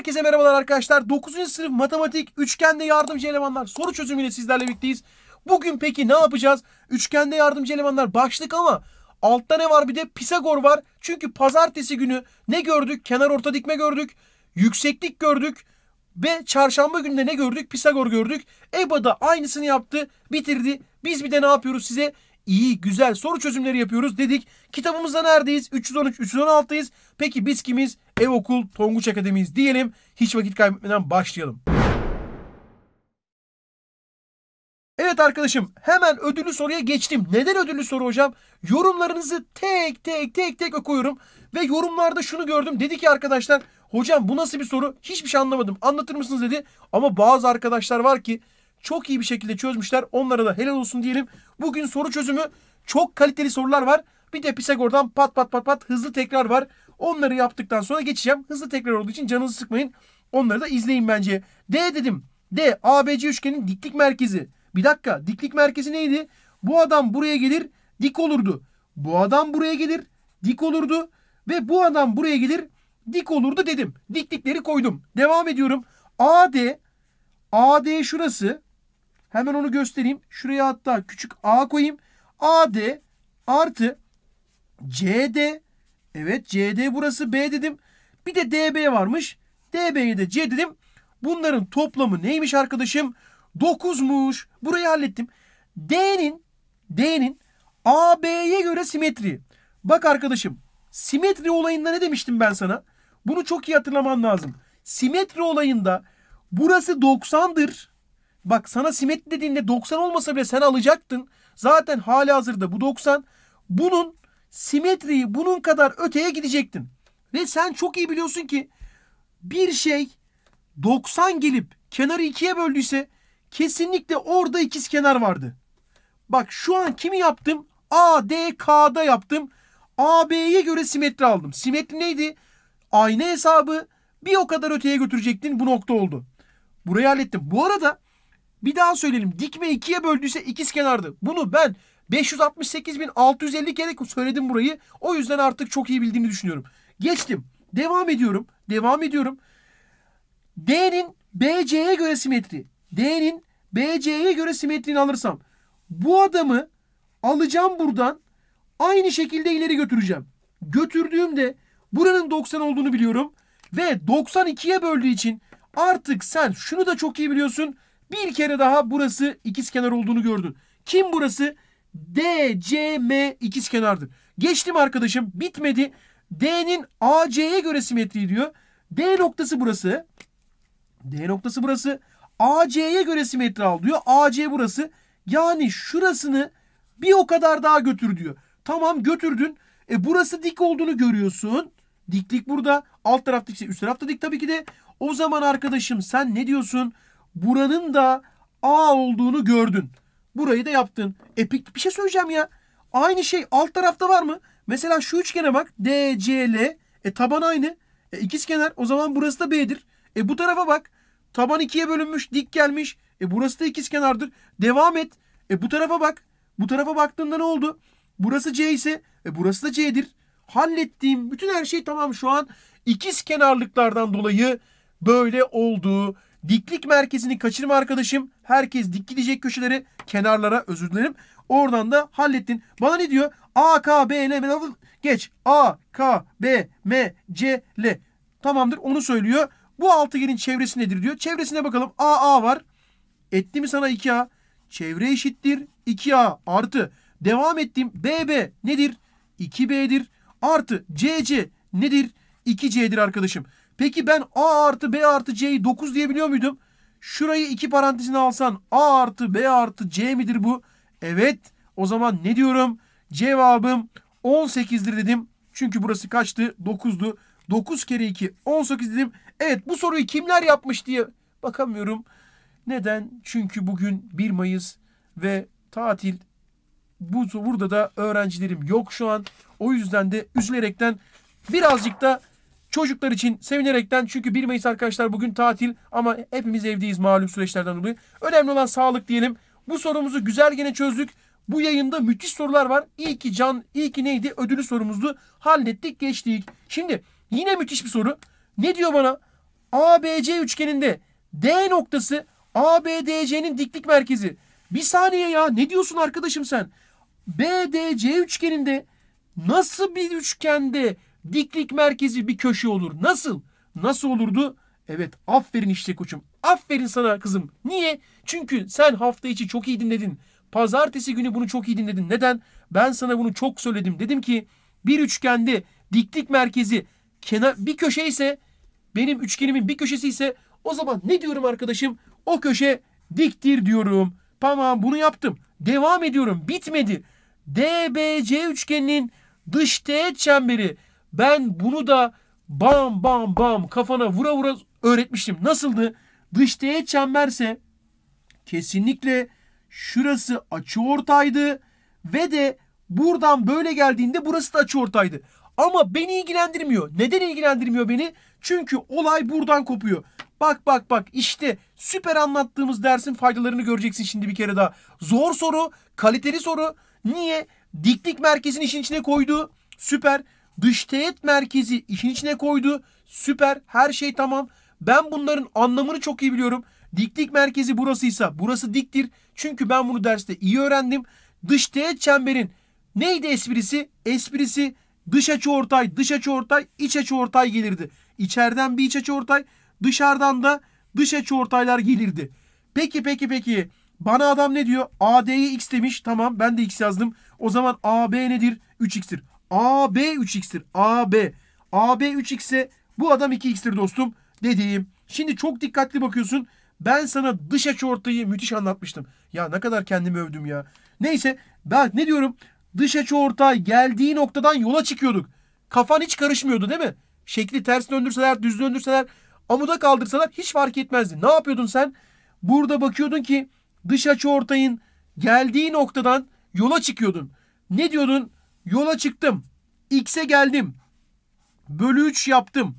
Herkese merhabalar arkadaşlar. 9. sınıf matematik üçgende yardımcı elemanlar soru çözümüyle sizlerle birlikteyiz. Bugün peki ne yapacağız? Üçgende yardımcı elemanlar başlık ama altta ne var bir de Pisagor var. Çünkü pazartesi günü ne gördük? Kenar orta dikme gördük. Yükseklik gördük. Ve çarşamba günde ne gördük? Pisagor gördük. EBA da aynısını yaptı. Bitirdi. Biz bir de ne yapıyoruz size? iyi, güzel soru çözümleri yapıyoruz dedik. Kitabımızda neredeyiz? 313, 316'dayız. Peki biz kimiz? Ev Okul, Tonguç Akademi'yiz diyelim. Hiç vakit kaybetmeden başlayalım. Evet arkadaşım hemen ödüllü soruya geçtim. Neden ödüllü soru hocam? Yorumlarınızı tek tek tek tek okuyorum. Ve yorumlarda şunu gördüm. Dedi ki arkadaşlar hocam bu nasıl bir soru? Hiçbir şey anlamadım. Anlatır mısınız dedi. Ama bazı arkadaşlar var ki çok iyi bir şekilde çözmüşler. Onlara da helal olsun diyelim. Bugün soru çözümü çok kaliteli sorular var. Bir de Pisagor'dan pat pat pat pat hızlı tekrar var. Onları yaptıktan sonra geçeceğim. Hızlı tekrar olduğu için canınızı sıkmayın. Onları da izleyin bence. D dedim. D ABC üçgenin diklik merkezi. Bir dakika diklik merkezi neydi? Bu adam buraya gelir dik olurdu. Bu adam buraya gelir dik olurdu. Ve bu adam buraya gelir dik olurdu dedim. Diklikleri koydum. Devam ediyorum. AD AD şurası Hemen onu göstereyim. Şuraya hatta küçük a koyayım. AD artı CD. Evet CD burası B dedim. Bir de DB varmış. DB'ye de C dedim. Bunların toplamı neymiş arkadaşım? 9'muş. Burayı hallettim. D'nin D'nin AB'ye göre simetri. Bak arkadaşım simetri olayında ne demiştim ben sana? Bunu çok iyi hatırlaman lazım. Simetri olayında burası 90'dır. Bak sana simetri dediğinde 90 olmasa bile sen alacaktın. Zaten hali hazırda bu 90. Bunun simetriyi bunun kadar öteye gidecektin. Ve sen çok iyi biliyorsun ki bir şey 90 gelip kenarı ikiye böldüyse kesinlikle orada ikiz kenar vardı. Bak şu an kimi yaptım? A, D, K'da yaptım. A, B'ye göre simetri aldım. Simetri neydi? Ayna hesabı bir o kadar öteye götürecektin. Bu nokta oldu. Burayı hallettim. Bu arada bir daha söyleyelim. Dikme ikiye böldüyse ikiz kenardı. Bunu ben 568.650 kere söyledim burayı. O yüzden artık çok iyi bildiğimi düşünüyorum. Geçtim. Devam ediyorum. Devam ediyorum. D'nin BC'ye göre simetri. D'nin BC'ye göre simetrini alırsam bu adamı alacağım buradan aynı şekilde ileri götüreceğim. Götürdüğümde buranın 90 olduğunu biliyorum ve 92'ye böldüğü için artık sen şunu da çok iyi biliyorsun. Bir kere daha burası ikizkenar olduğunu gördün. Kim burası? DCM ikizkenardır. Geçtim arkadaşım. Bitmedi. D'nin AC'ye göre simetri diyor. D noktası burası. D noktası burası. AC'ye göre simetri al diyor. AC burası. Yani şurasını bir o kadar daha götür diyor. Tamam götürdün. E burası dik olduğunu görüyorsun. Diklik burada. Alt tarafta dikse üst tarafta dik tabii ki de. O zaman arkadaşım sen ne diyorsun? buranın da A olduğunu gördün. Burayı da yaptın. Epik bir şey söyleyeceğim ya. Aynı şey alt tarafta var mı? Mesela şu üçgene bak. D, C, L. E taban aynı. E, ikizkenar. O zaman burası da B'dir. E bu tarafa bak. Taban ikiye bölünmüş. Dik gelmiş. E burası da ikizkenardır. Devam et. E bu tarafa bak. Bu tarafa baktığında ne oldu? Burası C ise e burası da C'dir. Hallettiğim bütün her şey tamam şu an ikiz kenarlıklardan dolayı böyle olduğu Diklik merkezini kaçırma arkadaşım. Herkes dik gidecek köşeleri kenarlara özür dilerim. Oradan da hallettin. Bana ne diyor? A, K, B, L. Geç. A, K, B, M, C, L. Tamamdır onu söylüyor. Bu altıgenin çevresi nedir diyor. Çevresine bakalım. A, A var. Etti mi sana 2A? Çevre eşittir 2A artı. Devam ettim. B, B nedir? 2B'dir. Artı CC nedir? 2C'dir arkadaşım. Peki ben A artı B artı C'yi 9 diyebiliyor muydum? Şurayı iki parantezine alsan A artı B artı C midir bu? Evet. O zaman ne diyorum? Cevabım 18'dir dedim. Çünkü burası kaçtı? 9'du. 9 kere 2 18 dedim. Evet bu soruyu kimler yapmış diye bakamıyorum. Neden? Çünkü bugün 1 Mayıs ve tatil. Bu burada da öğrencilerim yok şu an. O yüzden de üzülerekten birazcık da Çocuklar için sevinerekten çünkü 1 Mayıs arkadaşlar bugün tatil ama hepimiz evdeyiz malum süreçlerden dolayı. Önemli olan sağlık diyelim. Bu sorumuzu güzel gene çözdük. Bu yayında müthiş sorular var. İyi ki Can, iyi ki neydi ödülü sorumuzdu. Hallettik geçtik. Şimdi yine müthiş bir soru. Ne diyor bana? ABC üçgeninde D noktası ABDC'nin diklik merkezi. Bir saniye ya ne diyorsun arkadaşım sen? BDC üçgeninde nasıl bir üçgende Diklik merkezi bir köşe olur. Nasıl? Nasıl olurdu? Evet aferin işte koçum. Aferin sana kızım. Niye? Çünkü sen hafta içi çok iyi dinledin. Pazartesi günü bunu çok iyi dinledin. Neden? Ben sana bunu çok söyledim. Dedim ki bir üçgende diklik merkezi kenar bir köşe ise benim üçgenimin bir köşesi ise o zaman ne diyorum arkadaşım? O köşe diktir diyorum. Tamam bunu yaptım. Devam ediyorum. Bitmedi. DBC üçgeninin dış teğet çemberi ben bunu da bam bam bam kafana vura vura öğretmiştim. Nasıldı? Dışteye çemberse kesinlikle şurası açı ortaydı ve de buradan böyle geldiğinde burası da açı ortaydı. Ama beni ilgilendirmiyor. Neden ilgilendirmiyor beni? Çünkü olay buradan kopuyor. Bak bak bak işte süper anlattığımız dersin faydalarını göreceksin şimdi bir kere daha. Zor soru, kaliteli soru. Niye? Diklik merkezin işin içine koydu. Süper. Dış teğet merkezi işin içine koydu. Süper. Her şey tamam. Ben bunların anlamını çok iyi biliyorum. Diklik merkezi burasıysa burası diktir. Çünkü ben bunu derste iyi öğrendim. Dış teğet çemberin neydi esprisi? Esprisi dış açı ortay, dış açı ortay, iç açı ortay gelirdi. İçeriden bir iç açı ortay, dışarıdan da dış açı ortaylar gelirdi. Peki peki peki. Bana adam ne diyor? AD'ye x demiş. Tamam ben de x yazdım. O zaman AB nedir? 3x'tir. AB 3x'tir. AB. AB 3x'e bu adam 2x'tir dostum dediğim. Şimdi çok dikkatli bakıyorsun. Ben sana dış açı ortayı müthiş anlatmıştım. Ya ne kadar kendimi övdüm ya. Neyse ben ne diyorum? Dış açı ortay geldiği noktadan yola çıkıyorduk. Kafan hiç karışmıyordu değil mi? Şekli ters döndürseler, düz döndürseler, amuda kaldırsalar hiç fark etmezdi. Ne yapıyordun sen? Burada bakıyordun ki dış açı ortayın geldiği noktadan yola çıkıyordun. Ne diyordun? Yola çıktım. X'e geldim. Bölü 3 yaptım.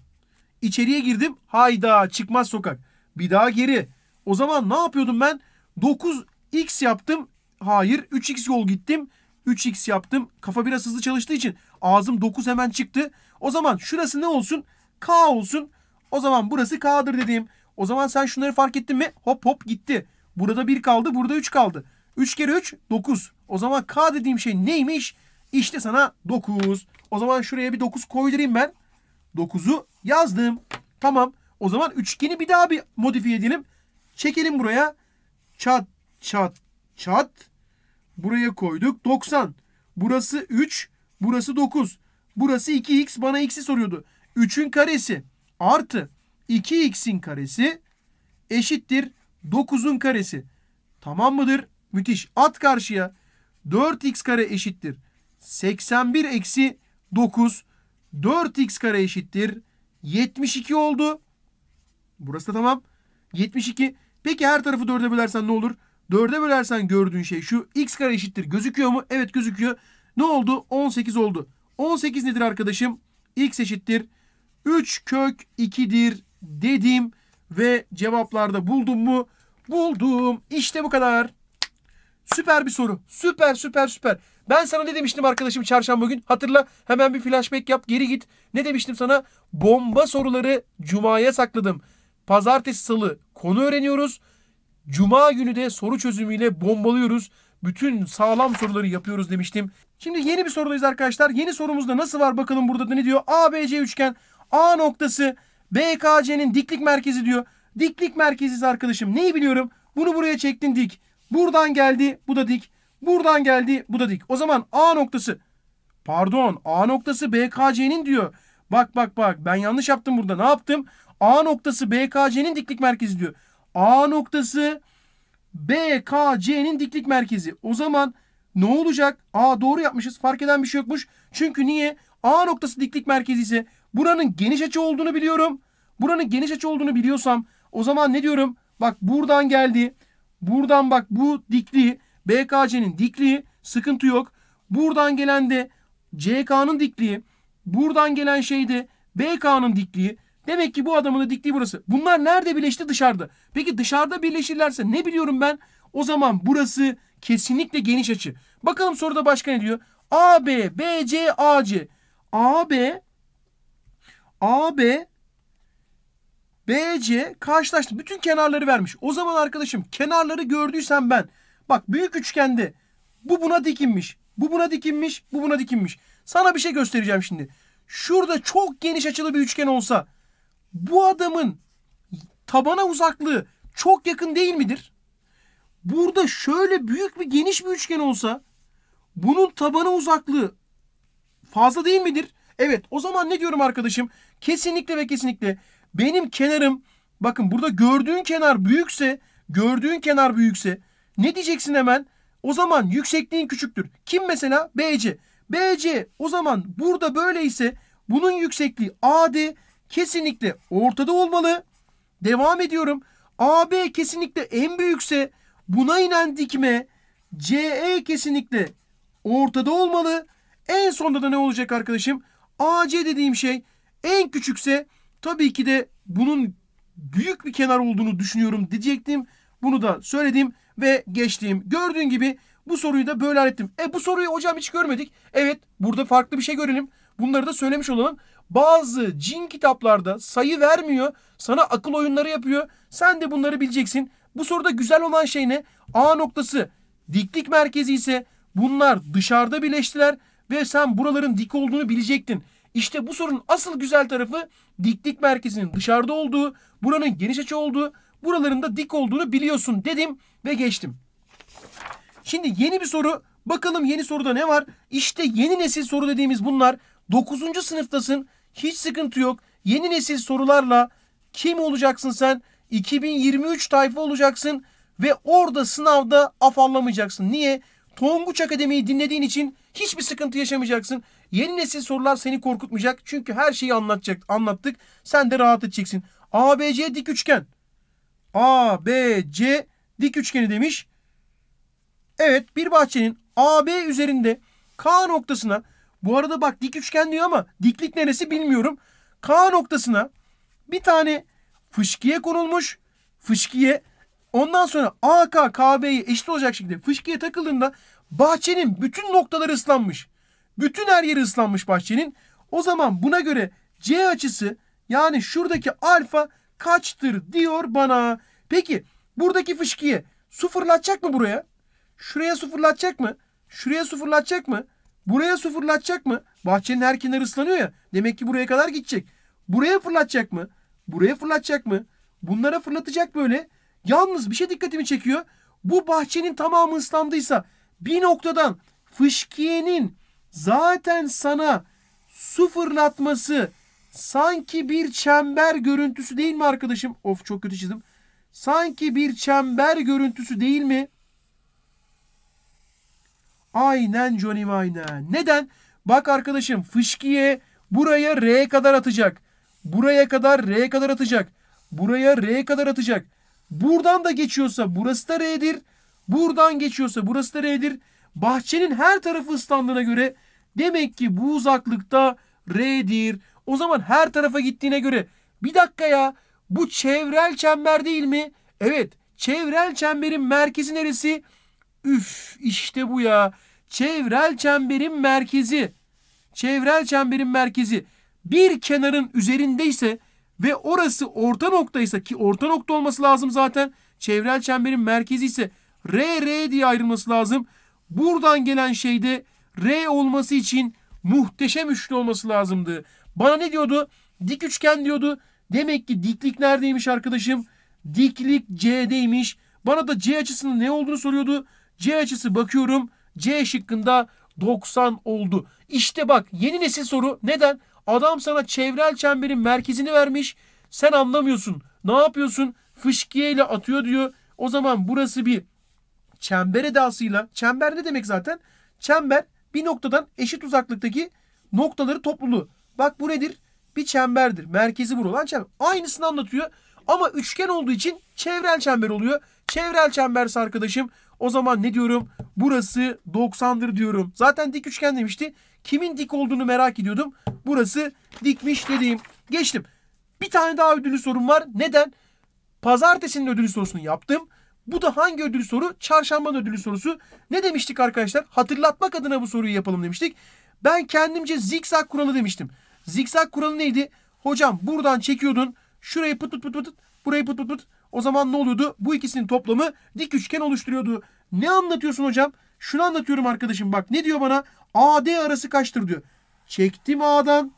İçeriye girdim. Hayda çıkmaz sokak. Bir daha geri. O zaman ne yapıyordum ben? 9x yaptım. Hayır 3x yol gittim. 3x yaptım. Kafa biraz hızlı çalıştığı için ağzım 9 hemen çıktı. O zaman şurası ne olsun? K olsun. O zaman burası K'dır dediğim. O zaman sen şunları fark ettin mi? Hop hop gitti. Burada 1 kaldı. Burada 3 kaldı. 3 kere 3 9. O zaman K dediğim şey neymiş? İşte sana 9. O zaman şuraya bir 9 koydurayım ben. 9'u yazdım. Tamam. O zaman üçgeni bir daha bir modifiye edelim. Çekelim buraya. Çat çat çat. Buraya koyduk. 90. Burası 3. Burası 9. Burası 2x. Bana x'i soruyordu. 3'ün karesi artı 2x'in karesi eşittir 9'un karesi. Tamam mıdır? Müthiş. At karşıya. 4x kare eşittir 81 eksi 9 4x kare eşittir. 72 oldu. Burası da tamam. 72. Peki her tarafı 4'e bölersen ne olur? 4'e bölersen gördüğün şey şu. X kare eşittir. Gözüküyor mu? Evet gözüküyor. Ne oldu? 18 oldu. 18 nedir arkadaşım? X eşittir. 3 kök 2'dir dedim. Ve cevaplarda buldum mu? Buldum. İşte bu kadar. Süper bir soru. Süper süper süper. Ben sana ne demiştim arkadaşım çarşamba gün? Hatırla hemen bir flashback yap geri git. Ne demiştim sana? Bomba soruları cumaya sakladım. Pazartesi salı konu öğreniyoruz. Cuma günü de soru çözümüyle bombalıyoruz. Bütün sağlam soruları yapıyoruz demiştim. Şimdi yeni bir sorudayız arkadaşlar. Yeni sorumuzda nasıl var bakalım burada da ne diyor? ABC üçgen A noktası BKC'nin diklik merkezi diyor. Diklik merkeziz arkadaşım. Neyi biliyorum? Bunu buraya çektin dik. Buradan geldi bu da dik. Buradan geldi bu da dik. O zaman A noktası pardon A noktası BKC'nin diyor. Bak bak bak ben yanlış yaptım burada ne yaptım? A noktası BKC'nin diklik merkezi diyor. A noktası BKC'nin diklik merkezi. O zaman ne olacak? A doğru yapmışız. Fark eden bir şey yokmuş. Çünkü niye? A noktası diklik merkezi ise buranın geniş açı olduğunu biliyorum. Buranın geniş açı olduğunu biliyorsam o zaman ne diyorum? Bak buradan geldi. Buradan bak bu dikliği BKC'nin dikliği sıkıntı yok. Buradan gelen de CK'nın dikliği. Buradan gelen şey de BK'nın dikliği. Demek ki bu adamın da dikliği burası. Bunlar nerede birleşti? Dışarıda. Peki dışarıda birleşirlerse ne biliyorum ben? O zaman burası kesinlikle geniş açı. Bakalım soruda başka ne diyor? AB, BC, AC. AB AB BC karşılaştı. Bütün kenarları vermiş. O zaman arkadaşım kenarları gördüysem ben. Bak büyük üçgende bu buna dikinmiş. Bu buna dikinmiş. Bu buna dikinmiş. Sana bir şey göstereceğim şimdi. Şurada çok geniş açılı bir üçgen olsa bu adamın tabana uzaklığı çok yakın değil midir? Burada şöyle büyük bir geniş bir üçgen olsa bunun tabana uzaklığı fazla değil midir? Evet o zaman ne diyorum arkadaşım? Kesinlikle ve kesinlikle benim kenarım bakın burada gördüğün kenar büyükse gördüğün kenar büyükse ne diyeceksin hemen? O zaman yüksekliğin küçüktür. Kim mesela? BC. BC o zaman burada böyleyse bunun yüksekliği AD kesinlikle ortada olmalı. Devam ediyorum. AB kesinlikle en büyükse buna inen dikme CE kesinlikle ortada olmalı. En sonda da ne olacak arkadaşım? AC dediğim şey en küçükse Tabii ki de bunun büyük bir kenar olduğunu düşünüyorum diyecektim. Bunu da söyledim ve geçtiğim. Gördüğün gibi bu soruyu da böyle hallettim. E bu soruyu hocam hiç görmedik. Evet burada farklı bir şey görelim. Bunları da söylemiş olalım. Bazı cin kitaplarda sayı vermiyor. Sana akıl oyunları yapıyor. Sen de bunları bileceksin. Bu soruda güzel olan şey ne? A noktası diklik merkezi ise bunlar dışarıda birleştiler ve sen buraların dik olduğunu bilecektin. İşte bu sorunun asıl güzel tarafı diklik merkezinin dışarıda olduğu, buranın geniş açı olduğu, buraların da dik olduğunu biliyorsun dedim ve geçtim. Şimdi yeni bir soru. Bakalım yeni soruda ne var? İşte yeni nesil soru dediğimiz bunlar. 9. sınıftasın. Hiç sıkıntı yok. Yeni nesil sorularla kim olacaksın sen? 2023 tayfa olacaksın ve orada sınavda afallamayacaksın. Niye? Tonguç Akademi'yi dinlediğin için hiçbir sıkıntı yaşamayacaksın. Yeni nesil sorular seni korkutmayacak. Çünkü her şeyi anlatacak, anlattık. Sen de rahat edeceksin. ABC dik üçgen. A B C dik üçgeni demiş. Evet bir bahçenin AB üzerinde K noktasına bu arada bak dik üçgen diyor ama diklik neresi bilmiyorum. K noktasına bir tane fışkiye konulmuş. Fışkiye ondan sonra AK KB'ye eşit olacak şekilde fışkiye takıldığında bahçenin bütün noktaları ıslanmış. Bütün her yeri ıslanmış bahçenin. O zaman buna göre C açısı yani şuradaki alfa kaçtır diyor bana. Peki buradaki fışkiye su fırlatacak mı buraya? Şuraya su fırlatacak mı? Şuraya su fırlatacak mı? Buraya su fırlatacak mı? Bahçenin her kenarı ıslanıyor ya. Demek ki buraya kadar gidecek. Buraya fırlatacak mı? Buraya fırlatacak mı? Bunlara fırlatacak böyle. Yalnız bir şey dikkatimi çekiyor. Bu bahçenin tamamı ıslandıysa bir noktadan fışkiyenin zaten sana su fırlatması sanki bir çember görüntüsü değil mi arkadaşım? Of çok kötü çizdim. Sanki bir çember görüntüsü değil mi? Aynen Johnny aynen. Neden? Bak arkadaşım fışkiye buraya R kadar atacak. Buraya kadar R kadar atacak. Buraya R kadar atacak. Buradan da geçiyorsa burası da R'dir. Buradan geçiyorsa burası da R'dir bahçenin her tarafı ıslandığına göre demek ki bu uzaklıkta R'dir. O zaman her tarafa gittiğine göre bir dakika ya bu çevrel çember değil mi? Evet çevrel çemberin merkezi neresi? Üf işte bu ya. Çevrel çemberin merkezi. Çevrel çemberin merkezi bir kenarın üzerindeyse ve orası orta noktaysa ki orta nokta olması lazım zaten. Çevrel çemberin merkezi ise r r diye ayrılması lazım. Buradan gelen şey de R olması için muhteşem üçlü olması lazımdı. Bana ne diyordu? Dik üçgen diyordu. Demek ki diklik neredeymiş arkadaşım? Diklik C'deymiş. Bana da C açısının ne olduğunu soruyordu. C açısı bakıyorum. C şıkkında 90 oldu. İşte bak yeni nesil soru. Neden? Adam sana çevrel çemberin merkezini vermiş. Sen anlamıyorsun. Ne yapıyorsun? Fışkiye ile atıyor diyor. O zaman burası bir çember edasıyla çember ne demek zaten? Çember bir noktadan eşit uzaklıktaki noktaları topluluğu. Bak bu nedir? Bir çemberdir. Merkezi olan çember. Aynısını anlatıyor ama üçgen olduğu için çevrel çember oluyor. Çevrel çemberse arkadaşım o zaman ne diyorum? Burası 90'dır diyorum. Zaten dik üçgen demişti. Kimin dik olduğunu merak ediyordum. Burası dikmiş dediğim. Geçtim. Bir tane daha ödüllü sorum var. Neden? Pazartesinin ödüllü sorusunu yaptım. Bu da hangi ödül soru? Çarşamba ödülü sorusu. Ne demiştik arkadaşlar? Hatırlatmak adına bu soruyu yapalım demiştik. Ben kendimce zikzak kuralı demiştim. Zikzak kuralı neydi? Hocam buradan çekiyordun. Şurayı pıt pıt pıt pıt. Burayı pıt pıt pıt. O zaman ne oluyordu? Bu ikisinin toplamı dik üçgen oluşturuyordu. Ne anlatıyorsun hocam? Şunu anlatıyorum arkadaşım bak. Ne diyor bana? AD arası kaçtır diyor. Çektim A'dan.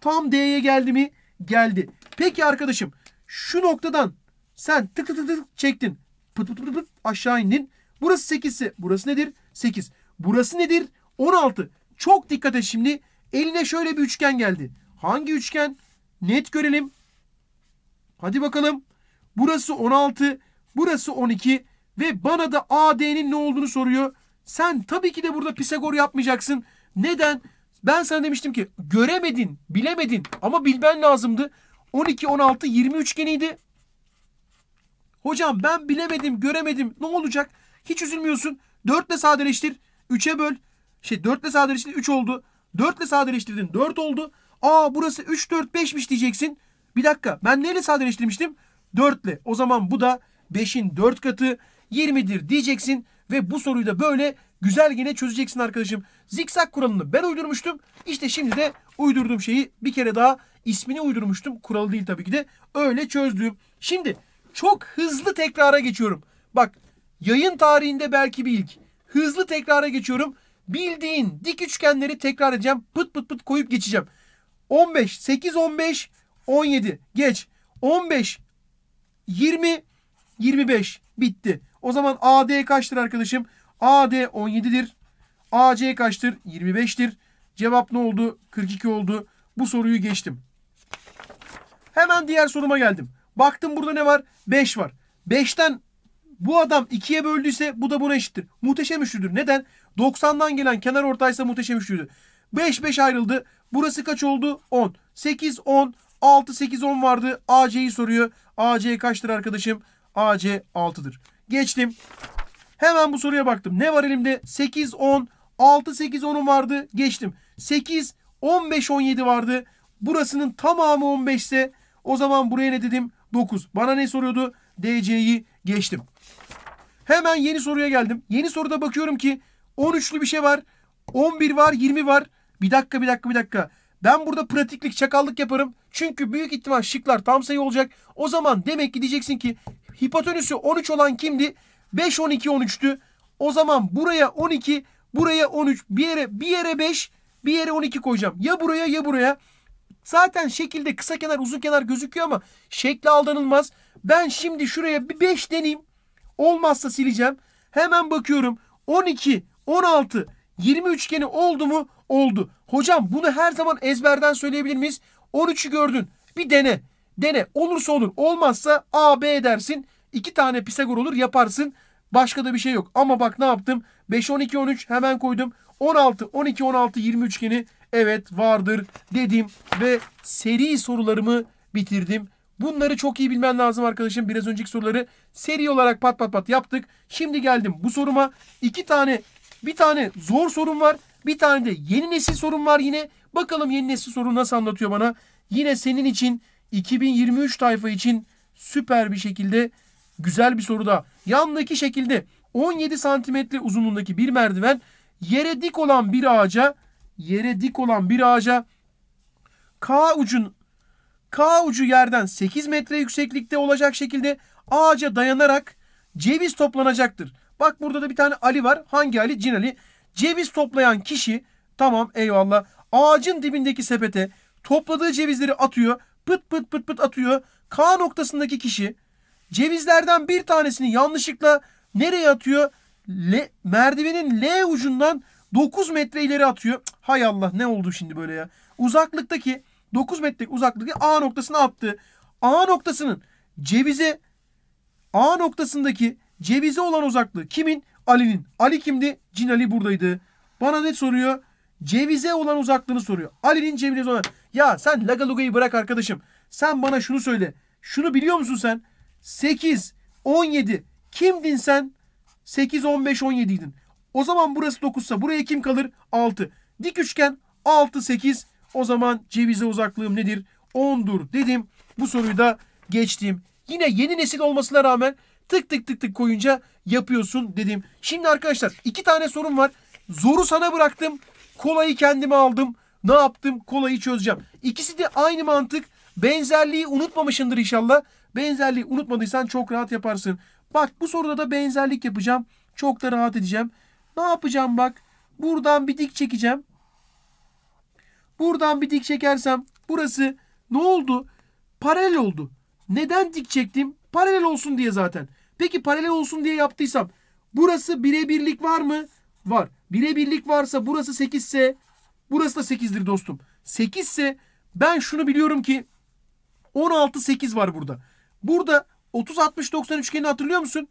Tam D'ye geldi mi? Geldi. Peki arkadaşım şu noktadan sen tık tık tık tık çektin. Pıt pıt pıt pıt aşağı indin. Burası 8'si. Burası nedir? 8. Burası nedir? 16. Çok dikkat et şimdi. Eline şöyle bir üçgen geldi. Hangi üçgen? Net görelim. Hadi bakalım. Burası 16. Burası 12. Ve bana da AD'nin ne olduğunu soruyor. Sen tabii ki de burada Pisagor yapmayacaksın. Neden? Ben sana demiştim ki göremedin, bilemedin ama bilmen lazımdı. 12, 16, 20 üçgeniydi. Hocam ben bilemedim, göremedim. Ne olacak? Hiç üzülmüyorsun. 4 ile sadeleştir. 3'e böl. Şey 4 ile sadeleştirdin 3 oldu. 4 ile sadeleştirdin 4 oldu. Aa burası 3, 4, 5'miş diyeceksin. Bir dakika ben neyle sadeleştirmiştim? 4 ile. O zaman bu da 5'in 4 katı 20'dir diyeceksin. Ve bu soruyu da böyle güzel yine çözeceksin arkadaşım. Zikzak kuralını ben uydurmuştum. İşte şimdi de uydurduğum şeyi bir kere daha ismini uydurmuştum. Kuralı değil tabii ki de. Öyle çözdüm. Şimdi çok hızlı tekrara geçiyorum. Bak yayın tarihinde belki bir ilk. Hızlı tekrara geçiyorum. Bildiğin dik üçgenleri tekrar edeceğim. Pıt pıt pıt koyup geçeceğim. 15, 8, 15, 17. Geç. 15, 20, 25. Bitti. O zaman AD kaçtır arkadaşım? AD 17'dir. AC kaçtır? 25'tir. Cevap ne oldu? 42 oldu. Bu soruyu geçtim. Hemen diğer soruma geldim. Baktım burada ne var? 5 var. 5'ten bu adam 2'ye böldüyse bu da buna eşittir. Muhteşem üçlüdür. Neden? 90'dan gelen kenar ortaysa muhteşem üçlüdür. 5 5 ayrıldı. Burası kaç oldu? 10. 8 10 6 8 10 vardı. AC'yi soruyor. AC kaçtır arkadaşım? AC 6'dır. Geçtim. Hemen bu soruya baktım. Ne var elimde? 8 10 6 8 10'um vardı. Geçtim. 8 15 17 vardı. Burasının tamamı 15 ise o zaman buraya ne dedim? 9. Bana ne soruyordu? DC'yi geçtim. Hemen yeni soruya geldim. Yeni soruda bakıyorum ki 13'lü bir şey var. 11 var, 20 var. Bir dakika, bir dakika, bir dakika. Ben burada pratiklik, çakallık yaparım. Çünkü büyük ihtimal şıklar tam sayı olacak. O zaman demek ki diyeceksin ki hipotenüsü 13 olan kimdi? 5, 12, 13'tü. O zaman buraya 12, buraya 13, bir yere bir yere 5, bir yere 12 koyacağım. Ya buraya ya buraya. Zaten şekilde kısa kenar uzun kenar gözüküyor ama şekle aldanılmaz. Ben şimdi şuraya bir 5 deneyeyim. Olmazsa sileceğim. Hemen bakıyorum. 12, 16, 20 üçgeni oldu mu? Oldu. Hocam bunu her zaman ezberden söyleyebilir miyiz? 13'ü gördün. Bir dene. Dene. Olursa olur. Olmazsa A, B dersin. 2 tane Pisagor olur yaparsın. Başka da bir şey yok. Ama bak ne yaptım? 5, 12, 13 hemen koydum. 16, 12, 16, 20 üçgeni Evet vardır dedim ve seri sorularımı bitirdim. Bunları çok iyi bilmen lazım arkadaşım. Biraz önceki soruları seri olarak pat pat pat yaptık. Şimdi geldim bu soruma. iki tane bir tane zor sorum var. Bir tane de yeni nesil sorum var yine. Bakalım yeni nesil soru nasıl anlatıyor bana. Yine senin için 2023 tayfa için süper bir şekilde güzel bir soruda. da. Yandaki şekilde 17 santimetre uzunluğundaki bir merdiven yere dik olan bir ağaca yere dik olan bir ağaca K ucun K ucu yerden 8 metre yükseklikte olacak şekilde ağaca dayanarak ceviz toplanacaktır. Bak burada da bir tane Ali var. Hangi Ali? Cin Ali. Ceviz toplayan kişi tamam eyvallah ağacın dibindeki sepete topladığı cevizleri atıyor. Pıt pıt pıt pıt atıyor. K noktasındaki kişi cevizlerden bir tanesini yanlışlıkla nereye atıyor? L, merdivenin L ucundan 9 metre ileri atıyor. Hay Allah ne oldu şimdi böyle ya. Uzaklıktaki 9 metrelik uzaklıktaki A noktasını attı. A noktasının cevize A noktasındaki cevize olan uzaklığı kimin? Ali'nin. Ali kimdi? Cin Ali buradaydı. Bana ne soruyor? Cevize olan uzaklığını soruyor. Ali'nin cevize olan. Ya sen Lagaluga'yı bırak arkadaşım. Sen bana şunu söyle. Şunu biliyor musun sen? 8, 17. Kimdin sen? 8, 15, 17'ydin. O zaman burası 9 ise buraya kim kalır? 6. Dik üçgen 6, 8. O zaman cevize uzaklığım nedir? 10'dur dedim. Bu soruyu da geçtim. Yine yeni nesil olmasına rağmen tık tık tık tık koyunca yapıyorsun dedim. Şimdi arkadaşlar iki tane sorum var. Zoru sana bıraktım. Kolayı kendime aldım. Ne yaptım? Kolayı çözeceğim. İkisi de aynı mantık. Benzerliği unutmamışındır inşallah. Benzerliği unutmadıysan çok rahat yaparsın. Bak bu soruda da benzerlik yapacağım. Çok da rahat edeceğim. Ne yapacağım bak? Buradan bir dik çekeceğim. Buradan bir dik çekersem burası ne oldu? Paralel oldu. Neden dik çektim? Paralel olsun diye zaten. Peki paralel olsun diye yaptıysam burası birebirlik var mı? Var. Birebirlik varsa burası 8 ise burası da 8'dir dostum. 8 ise ben şunu biliyorum ki 16 8 var burada. Burada 30 60 90 üçgenini hatırlıyor musun?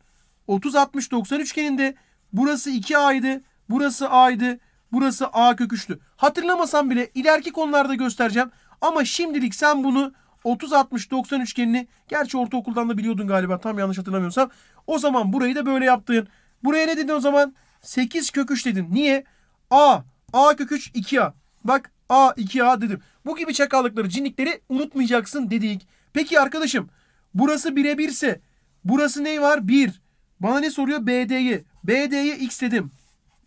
30 60 90 üçgeninde Burası 2A'ydı. Burası A'ydı. Burası A kök 3'tü. Hatırlamasam bile ileriki konularda göstereceğim. Ama şimdilik sen bunu 30-60-90 üçgenini gerçi ortaokuldan da biliyordun galiba tam yanlış hatırlamıyorsam. O zaman burayı da böyle yaptığın, Buraya ne dedin o zaman? 8 kök 3 dedin. Niye? A. A kök 3 2A. Bak A 2A dedim. Bu gibi çakallıkları cinlikleri unutmayacaksın dedik. Peki arkadaşım burası birebirse burası ne var? 1. Bana ne soruyor? BD'yi. BD'ye x dedim.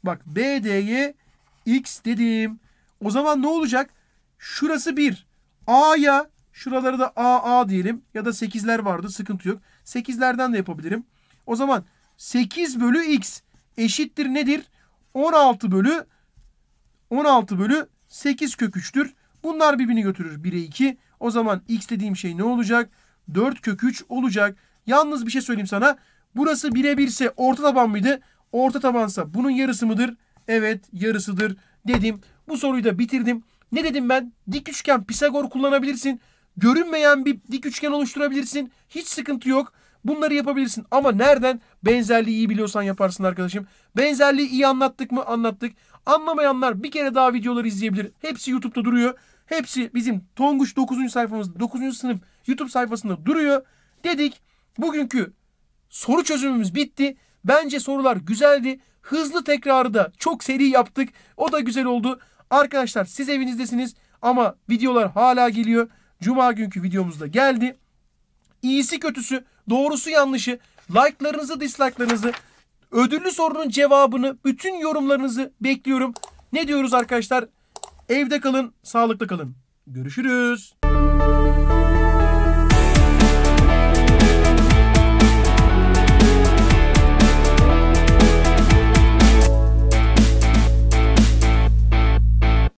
Bak BD'ye x dedim. O zaman ne olacak? Şurası 1. A'ya şuraları da AA diyelim. Ya da 8'ler vardı. Sıkıntı yok. 8'lerden de yapabilirim. O zaman 8 bölü x eşittir nedir? 16 bölü 16 bölü 8 köküçtür. Bunlar birbirini götürür 1'e 2. O zaman x dediğim şey ne olacak? 4 köküç olacak. Yalnız bir şey söyleyeyim sana. Burası birebirse orta taban mıydı? Orta tabansa bunun yarısı mıdır? Evet yarısıdır dedim. Bu soruyu da bitirdim. Ne dedim ben? Dik üçgen Pisagor kullanabilirsin. Görünmeyen bir dik üçgen oluşturabilirsin. Hiç sıkıntı yok. Bunları yapabilirsin. Ama nereden? Benzerliği iyi biliyorsan yaparsın arkadaşım. Benzerliği iyi anlattık mı? Anlattık. Anlamayanlar bir kere daha videoları izleyebilir. Hepsi YouTube'da duruyor. Hepsi bizim Tonguç 9. sayfamız 9. sınıf YouTube sayfasında duruyor. Dedik bugünkü Soru çözümümüz bitti. Bence sorular güzeldi. Hızlı tekrarı da çok seri yaptık. O da güzel oldu. Arkadaşlar siz evinizdesiniz ama videolar hala geliyor. Cuma günkü videomuzda geldi. İyisi kötüsü, doğrusu yanlışı, like'larınızı, dislike'larınızı, ödüllü sorunun cevabını, bütün yorumlarınızı bekliyorum. Ne diyoruz arkadaşlar? Evde kalın, sağlıklı kalın. Görüşürüz.